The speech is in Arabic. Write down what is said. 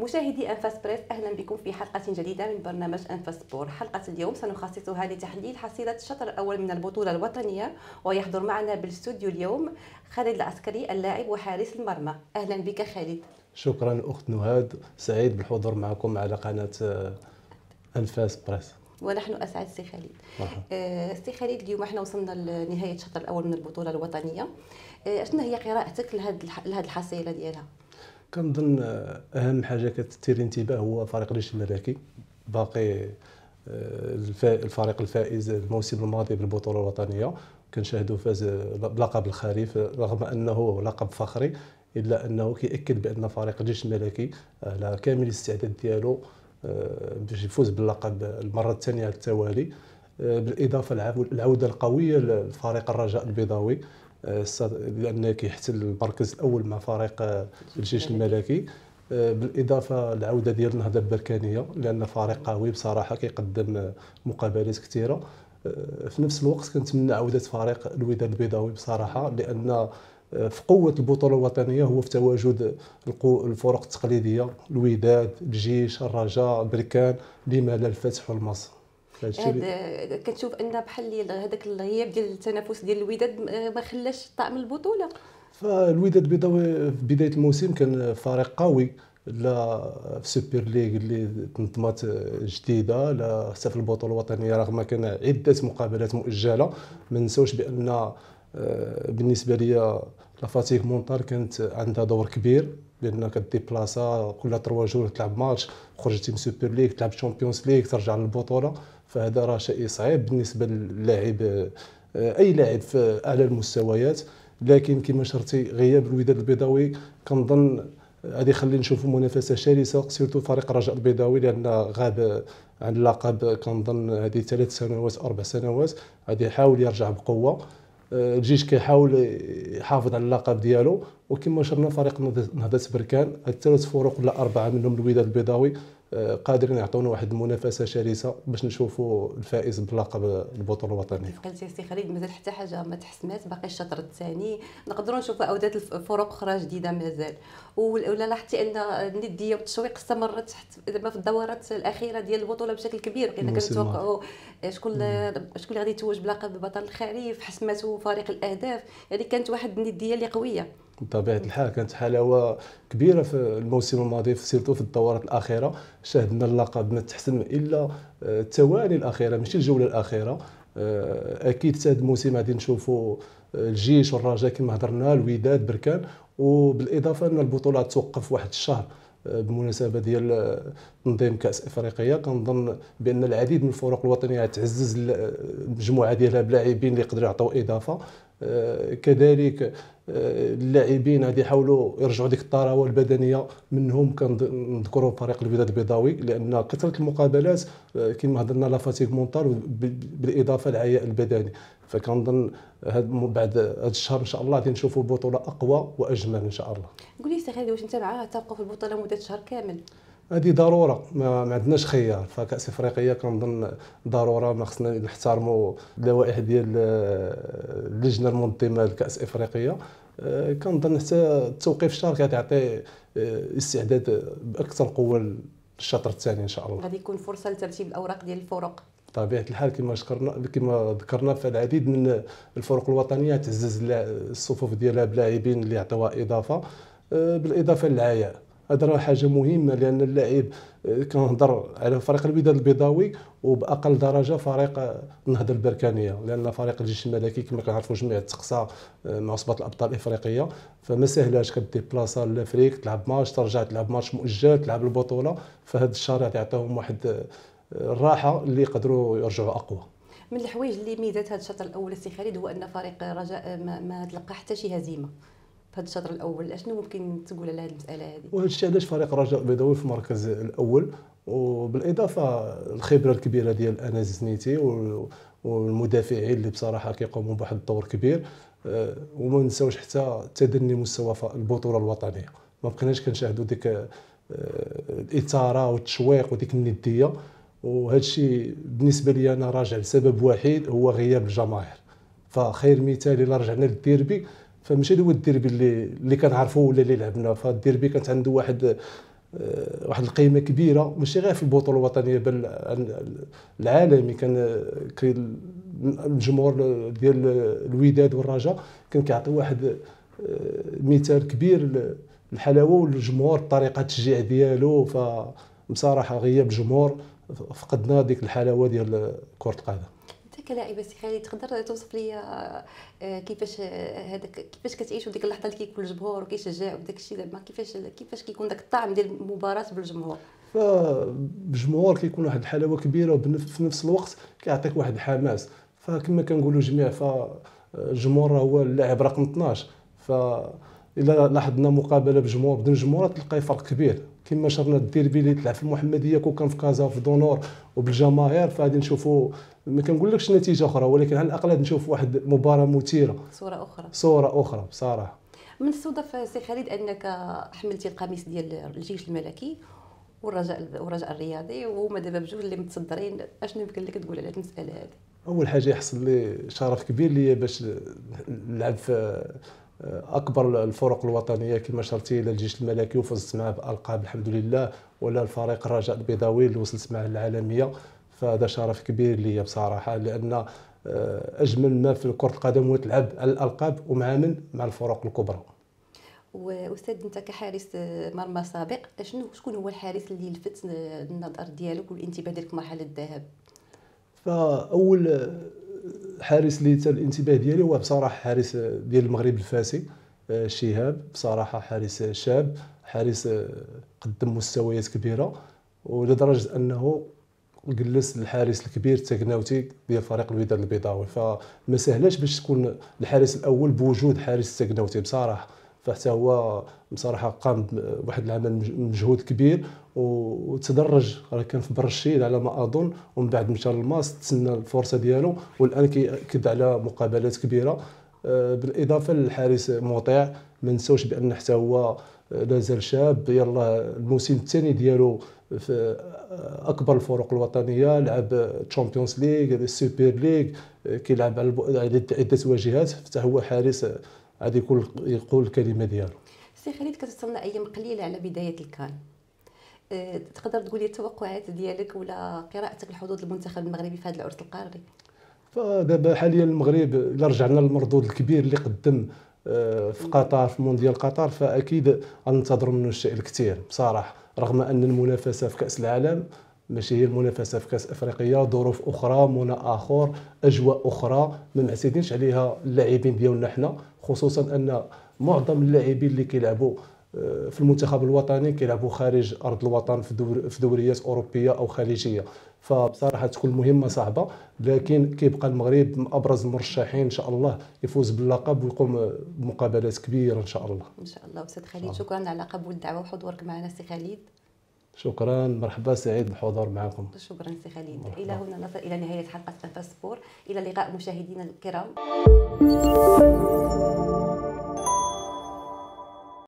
مشاهدي انفاس بريس اهلا بكم في حلقه جديده من برنامج انفاس سبور حلقه اليوم سنخصصها لتحليل حصيله الشطر الاول من البطوله الوطنيه ويحضر معنا بالاستوديو اليوم خالد العسكري اللاعب وحارس المرمى اهلا بك خالد شكرا اخت نهاد سعيد بالحضور معكم على قناه انفاس بريس ونحن اسعد سي خالد آه، سي خالد اليوم احنا وصلنا لنهايه الشوط الاول من البطوله الوطنيه آه، شنو هي قراءتك لهذه الحصيله ديالها كنظن آه، اهم حاجه كتثير الانتباه هو فريق الجيش الملكي باقي الفريق الفائز الموسم الماضي بالبطوله الوطنيه كنشاهدوا فاز بلقب الخريف رغم انه لقب فخري الا انه كيأكد بان فريق الجيش الملكي على كامل الاستعداد ديالو باش آه، يفوز باللقب المره الثانيه على التوالي آه، بالاضافه العوده القويه لفريق الرجاء البيضاوي آه، لان كيحتل المركز الاول مع فريق الجيش الملكي بالاضافه العوده ديال النهضه البركانيه لان فريق قوي بصراحه كيقدم مقابلات كثيره في نفس الوقت كنتمنى عوده فريق الوداد البيضاوي بصراحه لان في قوه البطوله الوطنيه هو في تواجد الفرق التقليديه الوداد الجيش الرجاء بركان لما لا الفتح والمصر كتشوف ان بحال هذاك الغياب ديال التنافس ديال الوداد ما خلاش طعم البطوله فالوداد البيضاوي في بدايه الموسم كان فريق قوي لا في سوبر ليغ اللي تنظمات جديده لا حتى في البطوله الوطنيه رغم كان عده مقابلات مؤجله ما نساوش بان آه، بالنسبه ليا لا فاتيك مونتال كانت عندها دور كبير لان كديبلاسا كل 3 جور تلعب ماتش خرجتي تيم سوبر ليغ تلعب تشامبيونز ليغ ترجع للبطوله فهذا راه شيء صعيب بالنسبه للاعب آه، اي لاعب في اعلى المستويات لكن كما شرتي غياب الوداد البيضاوي كنظن غادي يخلي نشوفوا منافسه شرسه سيرتو فريق رجاء البيضاوي لان غاب عن اللقب كنظن هذه ثلاث سنوات اربع سنوات غادي يحاول يرجع بقوه الجيش كيحاول يحافظ على اللقب ديالو وكما شرنا فريق نهضه بركان الثلاث فرق ولا اربعه منهم الوداد البيضاوي آه، قادرين يعطونا واحد المنافسه شرسه باش نشوفوا الفائز بلقب البطوله الوطنيه. قلت يا سي خالد مازال حتى حاجه ما تحسمات باقي الشطر الثاني نقدروا نشوفوا اودات الفرق اخرى جديده مازال ولا لاحظتي ان النديه والتشويق استمرت حتى زعما في الدورات الاخيره ديال البطوله بشكل كبير بقينا كنتوقعوا شكون شكون اللي غادي يتوج بلقب بطل الخريف حسمته فريق الاهداف يعني كانت واحد النديه اللي قويه. بطبيعه الحال كانت حلاوه كبيره في الموسم الماضي سيرتو في الدورات الاخيره شاهدنا اللقب ما تحسن الا آه، التوالي الاخيره ماشي الجوله الاخيره آه، اكيد هذا الموسم غادي نشوفوا آه، الجيش والرجاء كما هضرنا الوداد بركان وبالاضافه ان البطوله توقف واحد الشهر بمناسبه ديال تنظيم كاس افريقيا كنظن بان العديد من الفرق الوطنيه تعزز المجموعه ديالها بلاعبين اللي يقدروا يعطوا اضافه آه، كذلك آه، اللاعبين غادي يحاولوا يرجعوا ديك الطراوه البدنيه منهم كنذكروا فريق الوداد البيضاوي لان كثره المقابلات آه، كما هضرنا لا فاتيك مونتال بالاضافه للعياء البدني فكنظن هاد بعد هذا الشهر ان شاء الله غادي نشوفوا بطوله اقوى واجمل ان شاء الله قولي سي خالد واش انت معاه تبقى في البطوله مده شهر كامل هذه ضروره ما, ما عندناش خيار فكاس افريقيا كنظن ضروره ما خصنا نحترموا اللوائح ديال آه، اللجنه المنظمه لكاس افريقيا آه، كنظن حتى التوقيف الشهر كتعطي آه، استعداد باكثر قوه للشطر الثاني ان شاء الله غادي يكون فرصه لترتيب الاوراق ديال الفرق بطبيعه الحال كما شكرنا كما ذكرنا في العديد من الفرق الوطنيه تعزز الصفوف ديالها بلاعبين اللي عطوها اضافه بالاضافه للعياء هذا راه حاجه مهمه لان اللاعب آه، كنهضر على فريق الوداد البيضاوي وباقل درجه فريق آه، النهضه البركانيه لان فريق الجيش الملكي كما كنعرفوا جميع التقصى آه، مع صبات الابطال الافريقيه فما سهلاش بلاصه لافريك تلعب ماتش ترجع تلعب ماتش مؤجل تلعب البطوله فهاد الشهر يعطيهم واحد الراحه اللي يقدروا يرجعوا اقوى من الحوايج اللي ميزات هذا الشطر الاول السي خالد هو ان فريق رجاء ما, ما تلقى حتى شي هزيمه في هذا الشطر الاول اشنو ممكن تقول على هذه المساله هذه وهذا الشيء علاش فريق الرجاء البيضاوي في المركز الاول وبالاضافه الخبره الكبيره ديال انس زنيتي والمدافعين اللي بصراحه كيقوموا بواحد الدور كبير آه، وما نساوش حتى تدني مستوى البطوله الوطنيه ما بقيناش كنشاهدوا ديك آه، الاثاره والتشويق وديك النديه وهذا الشيء بالنسبه لي انا راجع لسبب وحيد هو غياب الجماهير فخير مثال الا رجعنا للديربي فماشي هو الديربي اللي اللي كنعرفوه ولا اللي لعبنا فالديربي كانت عنده واحد آه، واحد القيمه كبيره ماشي غير في البطوله الوطنيه بل العالمي كان آه، الجمهور ديال الوداد والرجاء كان كيعطي واحد آه، مثال كبير الحلاوه والجمهور طريقة التشجيع ديالو فبصراحه غياب الجمهور فقدنا ديك الحلاوه ديال كره القدم حتى كلاعبه سي خالد تقدر توصف لي آه، كيفاش آه، هذاك كيفاش كتعيشوا ديك اللحظه اللي كيكون الجمهور وكيشجع وداك الشيء زعما كيفاش كيفاش كيكون داك الطعم ديال المباراه بالجمهور فالجمهور كيكون واحد الحلاوه كبيره وفي نفس الوقت كيعطيك واحد الحماس فكما كنقولوا جميع فالجمهور هو اللاعب رقم 12 ف الا لاحظنا مقابله بجمهور بدون جمهور تلقاي فرق كبير كما شرنا الديربي اللي تلعب في المحمديه كون كان في كازا وفي دونور وبالجماهير فغادي نشوفوا ما كنقولكش نتيجه اخرى ولكن على الاقل غادي نشوف واحد المباراه مثيره صوره اخرى صوره اخرى بصراحه من الصدف سي خالد انك حملتي القميص ديال الجيش الملكي والرجاء والرجاء الرياضي وهما دابا بجوج اللي متصدرين اشنو يمكن لك تقول على المساله هذه اول حاجه يحصل لي شرف كبير ليا باش نلعب في اكبر الفرق الوطنيه كما شرتي الى الجيش الملكي وفزت معاه بالقاب الحمد لله ولا الفريق الرجاء البيضاوي اللي وصلت معاه للعالميه فهذا شرف كبير ليا بصراحه لان آه، اجمل ما في كره القدم هو تلعب على الالقاب ومع من مع الفرق الكبرى واستاذ انت كحارس آه، مرمى سابق شنو شكون هو الحارس اللي لفت آه، النظر ديالك والانتباه ديالك مرحله الذهاب فاول الحارس اللي تا الانتباه ديالي هو بصراحه حارس ديال المغرب الفاسي آه، شهاب بصراحه حارس شاب حارس آه، قدم مستويات كبيره ولدرجه انه جلس الحارس الكبير التكناوتي ديال فريق الوداد البيضاوي فما سهلاش باش تكون الحارس الاول بوجود حارس التكناوتي بصراحه فحتى هو بصراحه قام بواحد العمل مجهود كبير وتدرج راه كان في برشيد على ما اظن ومن بعد مشى للماس تسنى الفرصه ديالو والان كيأكد على مقابلات كبيره آه، بالاضافه للحارس مطيع ما نساوش بان حتى هو آه، لازال شاب يلا الموسم الثاني ديالو في آه، اكبر الفرق الوطنيه لعب تشامبيونز ليغ السوبر ليغ كيلعب على عده واجهات حتى هو حارس غادي يقول يقول الكلمه ديالو سي خالد كتستنى ايام قليله على بدايه الكان أه، تقدر تقول لي التوقعات ديالك ولا قراءتك لحظوظ المنتخب المغربي في هذا العرس القاري فدابا حاليا المغرب الا رجعنا للمردود الكبير اللي قدم أه، في قطر في مونديال قطر فاكيد غننتظر منه الشيء الكثير بصراحه رغم ان المنافسه في كاس العالم ماشي هي المنافسه في كاس افريقيا ظروف اخرى منى اخر اجواء اخرى ما معتادينش عليها اللاعبين ديالنا حنا خصوصا ان معظم اللاعبين اللي كيلعبوا آه، في المنتخب الوطني كيلعبوا خارج ارض الوطن في دور في دوريات اوروبيه او خليجيه فبصراحه تكون مهمه صعبه لكن كيبقى المغرب من ابرز المرشحين ان شاء الله يفوز باللقب ويقوم بمقابلات كبيره ان شاء الله ان شاء الله استاذ خالد شكرا على قبول الدعوه وحضورك معنا سي خالد شكرا مرحبا سعيد بالحضور معكم شكرا سي خالد الى هنا نصل الى نهايه حلقه انفاسبور الى اللقاء مشاهدينا الكرام